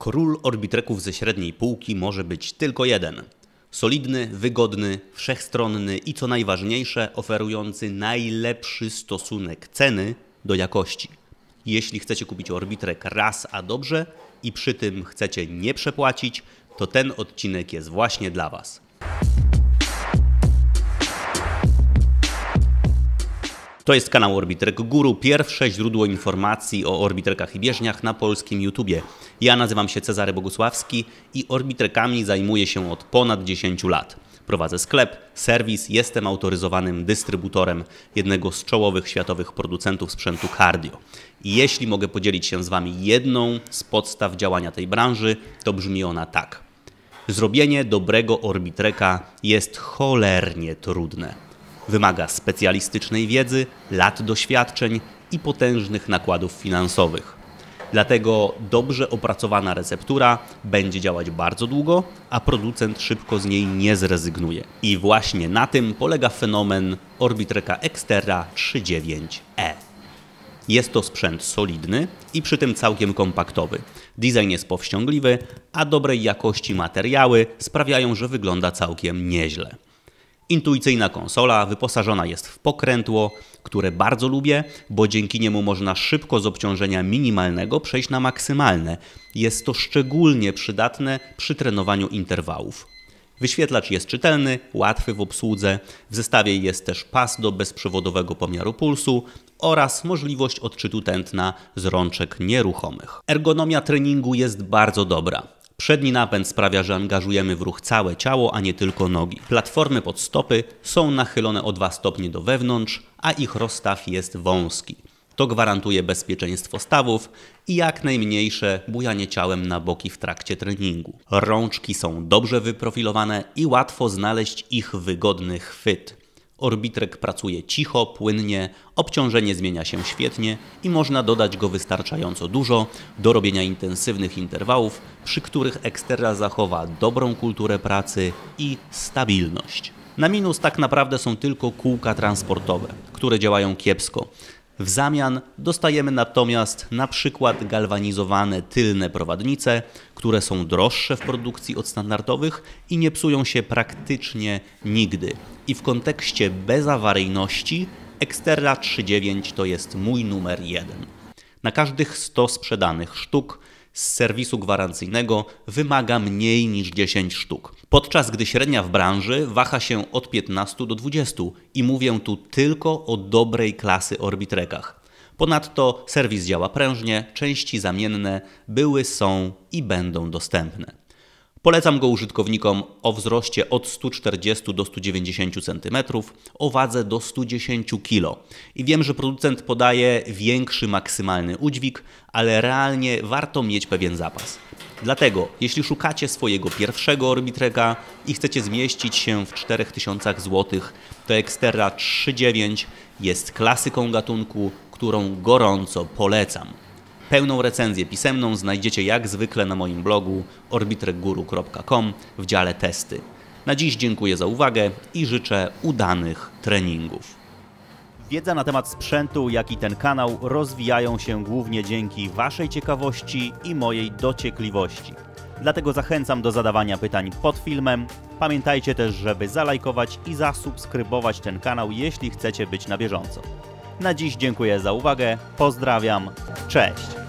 Król orbitreków ze średniej półki może być tylko jeden. Solidny, wygodny, wszechstronny i co najważniejsze, oferujący najlepszy stosunek ceny do jakości. Jeśli chcecie kupić orbitrek raz a dobrze i przy tym chcecie nie przepłacić, to ten odcinek jest właśnie dla Was. To jest kanał Orbitrek. Guru, pierwsze źródło informacji o orbitrekach i bieżniach na polskim YouTubie. Ja nazywam się Cezary Bogusławski i orbitrekami zajmuję się od ponad 10 lat. Prowadzę sklep, serwis, jestem autoryzowanym dystrybutorem jednego z czołowych światowych producentów sprzętu cardio. I jeśli mogę podzielić się z Wami jedną z podstaw działania tej branży, to brzmi ona tak. Zrobienie dobrego orbitreka jest cholernie trudne. Wymaga specjalistycznej wiedzy, lat doświadczeń i potężnych nakładów finansowych. Dlatego dobrze opracowana receptura będzie działać bardzo długo, a producent szybko z niej nie zrezygnuje. I właśnie na tym polega fenomen Orbitreka Exterra 39E. Jest to sprzęt solidny i przy tym całkiem kompaktowy. Design jest powściągliwy, a dobrej jakości materiały sprawiają, że wygląda całkiem nieźle. Intuicyjna konsola wyposażona jest w pokrętło, które bardzo lubię, bo dzięki niemu można szybko z obciążenia minimalnego przejść na maksymalne. Jest to szczególnie przydatne przy trenowaniu interwałów. Wyświetlacz jest czytelny, łatwy w obsłudze. W zestawie jest też pas do bezprzewodowego pomiaru pulsu oraz możliwość odczytu tętna z rączek nieruchomych. Ergonomia treningu jest bardzo dobra. Przedni napęd sprawia, że angażujemy w ruch całe ciało, a nie tylko nogi. Platformy pod stopy są nachylone o 2 stopnie do wewnątrz, a ich rozstaw jest wąski. To gwarantuje bezpieczeństwo stawów i jak najmniejsze bujanie ciałem na boki w trakcie treningu. Rączki są dobrze wyprofilowane i łatwo znaleźć ich wygodny chwyt. Orbitrek pracuje cicho, płynnie, obciążenie zmienia się świetnie i można dodać go wystarczająco dużo do robienia intensywnych interwałów, przy których Ekstera zachowa dobrą kulturę pracy i stabilność. Na minus tak naprawdę są tylko kółka transportowe, które działają kiepsko. W zamian dostajemy natomiast na przykład galwanizowane tylne prowadnice, które są droższe w produkcji od standardowych i nie psują się praktycznie nigdy. I w kontekście bezawaryjności Xterra 39 to jest mój numer jeden. Na każdych 100 sprzedanych sztuk z serwisu gwarancyjnego wymaga mniej niż 10 sztuk. Podczas gdy średnia w branży waha się od 15 do 20 i mówię tu tylko o dobrej klasy Orbitrekach. Ponadto serwis działa prężnie, części zamienne były, są i będą dostępne. Polecam go użytkownikom o wzroście od 140 do 190 cm, o wadze do 110 kg. I wiem, że producent podaje większy maksymalny udźwig, ale realnie warto mieć pewien zapas. Dlatego, jeśli szukacie swojego pierwszego Orbitreka i chcecie zmieścić się w 4000 zł, to Xterra 3.9 jest klasyką gatunku, którą gorąco polecam. Pełną recenzję pisemną znajdziecie jak zwykle na moim blogu orbitreguru.com w dziale testy. Na dziś dziękuję za uwagę i życzę udanych treningów. Wiedza na temat sprzętu, jak i ten kanał rozwijają się głównie dzięki Waszej ciekawości i mojej dociekliwości. Dlatego zachęcam do zadawania pytań pod filmem. Pamiętajcie też, żeby zalajkować i zasubskrybować ten kanał, jeśli chcecie być na bieżąco. Na dziś dziękuję za uwagę, pozdrawiam, cześć!